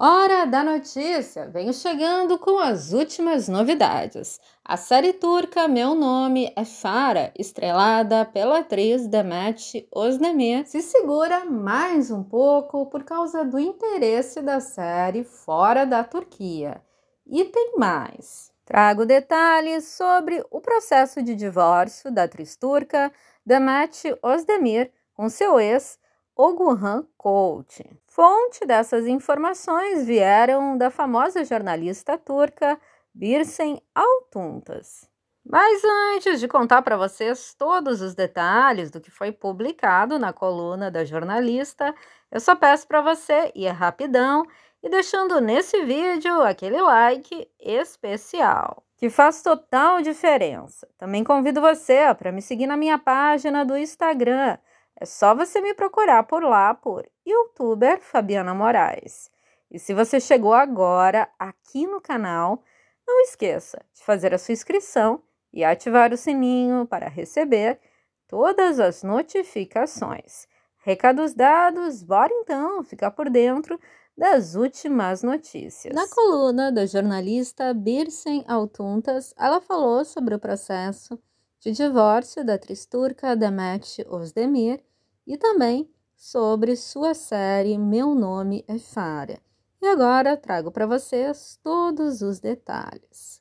Hora da notícia! Venho chegando com as últimas novidades. A série turca Meu Nome é Fara, estrelada pela atriz Demet Özdemir, se segura mais um pouco por causa do interesse da série fora da Turquia. E tem mais. Trago detalhes sobre o processo de divórcio da atriz turca Demet Özdemir com seu ex Ogunhan Kolt. Fonte dessas informações vieram da famosa jornalista turca Birsen Altuntas. Mas antes de contar para vocês todos os detalhes do que foi publicado na coluna da jornalista, eu só peço para você ir rapidão e deixando nesse vídeo aquele like especial, que faz total diferença. Também convido você para me seguir na minha página do Instagram, é só você me procurar por lá por youtuber Fabiana Moraes. E se você chegou agora aqui no canal, não esqueça de fazer a sua inscrição e ativar o sininho para receber todas as notificações. Recados dados, bora então ficar por dentro das últimas notícias. Na coluna da jornalista Birsen Altuntas, ela falou sobre o processo de divórcio da tristurca Demet Özdemir e também sobre sua série Meu Nome é Faria. E agora trago para vocês todos os detalhes.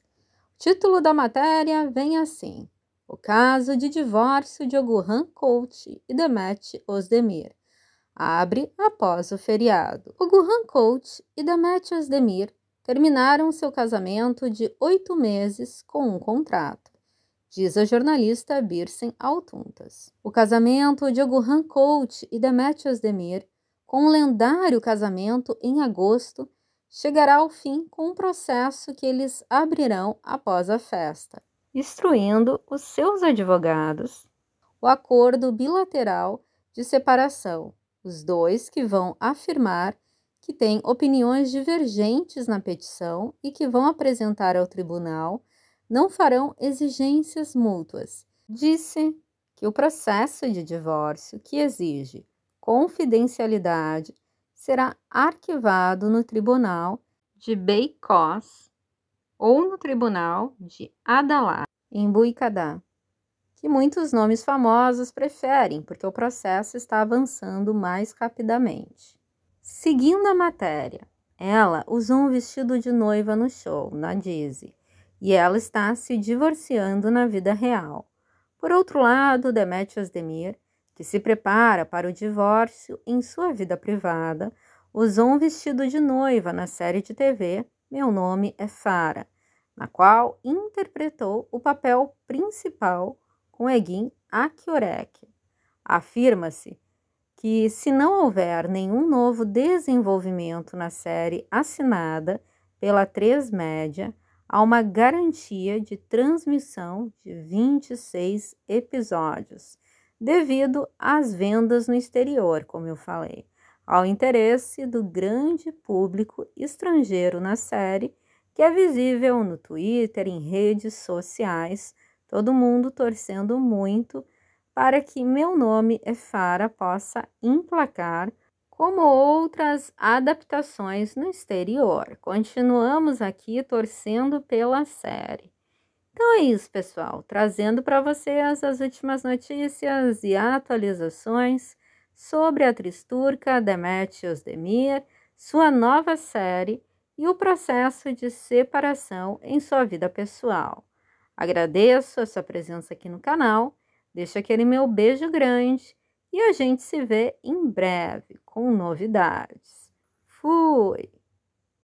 O título da matéria vem assim: O caso de divórcio de Oguhan Coach e Demet Osdemir. Abre após o feriado. Oguhan Coach e Demet Osdemir terminaram seu casamento de oito meses com um contrato diz a jornalista Birsen Altuntas. O casamento de Ogurhan Coach e Demet Demir, com o um lendário casamento em agosto, chegará ao fim com um processo que eles abrirão após a festa, instruindo os seus advogados o acordo bilateral de separação, os dois que vão afirmar que têm opiniões divergentes na petição e que vão apresentar ao tribunal não farão exigências mútuas. Disse que o processo de divórcio que exige confidencialidade será arquivado no Tribunal de Beicós ou no Tribunal de Adalá, em Buicadá, que muitos nomes famosos preferem, porque o processo está avançando mais rapidamente. Seguindo a matéria, ela usou um vestido de noiva no show, na Dizzy, e ela está se divorciando na vida real. Por outro lado, Demetrius Demir, que se prepara para o divórcio em sua vida privada, usou um vestido de noiva na série de TV Meu Nome é Fara", na qual interpretou o papel principal com Egin Akiorek. Afirma-se que, se não houver nenhum novo desenvolvimento na série assinada pela três Média, há uma garantia de transmissão de 26 episódios, devido às vendas no exterior, como eu falei, ao interesse do grande público estrangeiro na série, que é visível no Twitter, em redes sociais, todo mundo torcendo muito para que meu nome é Fara possa emplacar como outras adaptações no exterior. Continuamos aqui torcendo pela série. Então é isso, pessoal, trazendo para vocês as últimas notícias e atualizações sobre a atriz turca Demetrios Demir, sua nova série e o processo de separação em sua vida pessoal. Agradeço a sua presença aqui no canal, deixo aquele meu beijo grande e a gente se vê em breve com novidades. Fui!